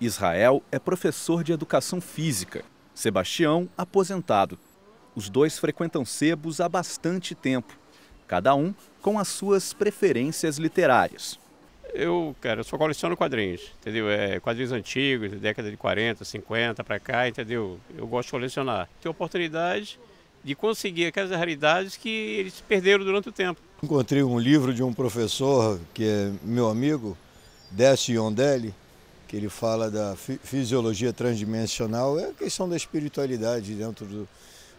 Israel é professor de educação física, Sebastião, aposentado. Os dois frequentam sebos há bastante tempo, cada um com as suas preferências literárias. Eu, cara, eu só coleciono quadrinhos, entendeu? É, quadrinhos antigos, década de 40, 50 para cá, entendeu? Eu gosto de colecionar. Tenho oportunidade de conseguir aquelas raridades que eles perderam durante o tempo. Encontrei um livro de um professor que é meu amigo, Décio Yondelli, que ele fala da fisiologia transdimensional, é a questão da espiritualidade dentro do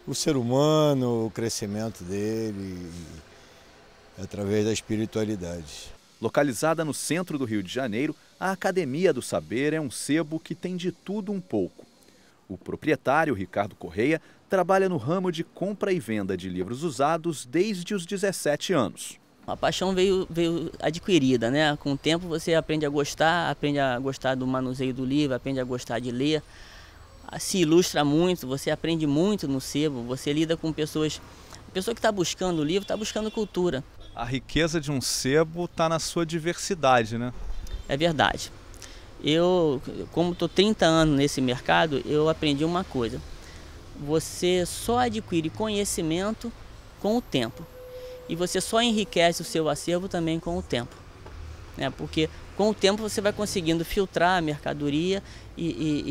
o ser humano, o crescimento dele, através da espiritualidade. Localizada no centro do Rio de Janeiro, a Academia do Saber é um sebo que tem de tudo um pouco. O proprietário, Ricardo Correia, trabalha no ramo de compra e venda de livros usados desde os 17 anos. A paixão veio, veio adquirida, né? Com o tempo você aprende a gostar, aprende a gostar do manuseio do livro, aprende a gostar de ler, ah, se ilustra muito, você aprende muito no sebo, você lida com pessoas. A pessoa que está buscando o livro está buscando cultura. A riqueza de um sebo está na sua diversidade, né? É verdade. Eu, como estou 30 anos nesse mercado, eu aprendi uma coisa. Você só adquire conhecimento com o tempo e você só enriquece o seu acervo também com o tempo. Né? Porque com o tempo você vai conseguindo filtrar a mercadoria e, e,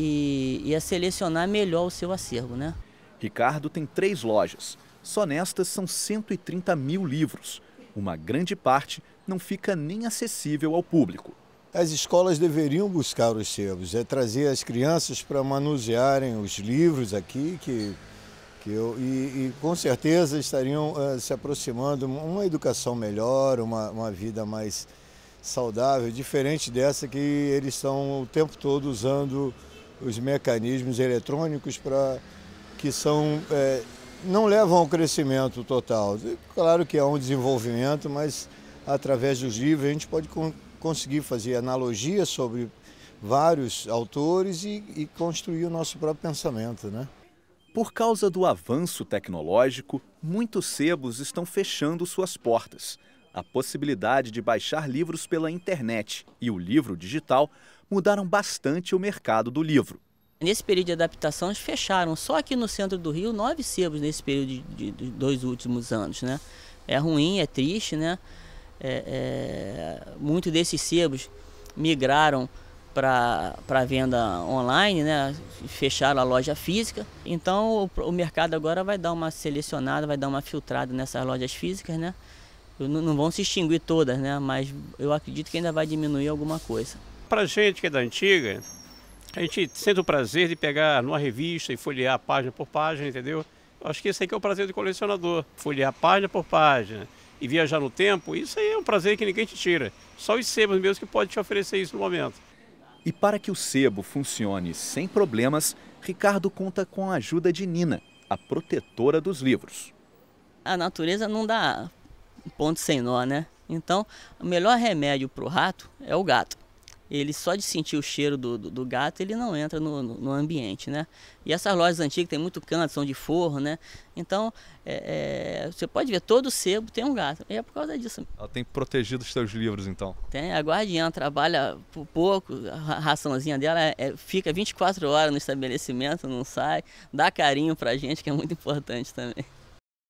e, e a selecionar melhor o seu acervo. Né? Ricardo tem três lojas. Só nestas são 130 mil livros. Uma grande parte não fica nem acessível ao público. As escolas deveriam buscar os sebos, é trazer as crianças para manusearem os livros aqui, que que eu. E, e com certeza estariam uh, se aproximando uma educação melhor, uma, uma vida mais saudável, diferente dessa que eles estão o tempo todo usando os mecanismos eletrônicos para que são é, não levam ao crescimento total. Claro que há um desenvolvimento, mas através dos livros a gente pode con conseguir fazer analogias sobre vários autores e, e construir o nosso próprio pensamento, né? Por causa do avanço tecnológico, muitos sebos estão fechando suas portas. A possibilidade de baixar livros pela internet e o livro digital mudaram bastante o mercado do livro. Nesse período de adaptação, eles fecharam só aqui no centro do Rio nove sebos nesse período de, de dois últimos anos. Né? É ruim, é triste, né? É, é... Muitos desses sebos migraram para venda online, né? fecharam a loja física. Então o, o, mercado agora vai dar uma selecionada, vai dar uma filtrada nessas lojas físicas, né? Não, não vão se extinguir todas, né? Mas eu acredito que ainda vai diminuir alguma coisa. Para gente que é da antiga, a gente sente o prazer de pegar numa revista e folhear página por página, entendeu? acho que esse aqui é o prazer do colecionador, folhear página por página e viajar no tempo, isso aí é um prazer que ninguém te tira. Só os sebos mesmo que pode te oferecer isso no momento. E para que o sebo funcione sem problemas, Ricardo conta com a ajuda de Nina, a protetora dos livros. A natureza não dá ponto sem nó, né? Então, o melhor remédio para o rato é o gato ele só de sentir o cheiro do, do, do gato, ele não entra no, no, no, ambiente, né? E essas lojas antigas tem muito canto, são de forro, né? Então, é, é, você pode ver, todo sebo tem um gato. E é por causa disso. Ela tem protegido os seus livros, então? Tem. A guardiã trabalha por pouco, a raçãozinha dela é, é fica 24 horas no estabelecimento, não sai. Dá carinho pra gente, que é muito importante também.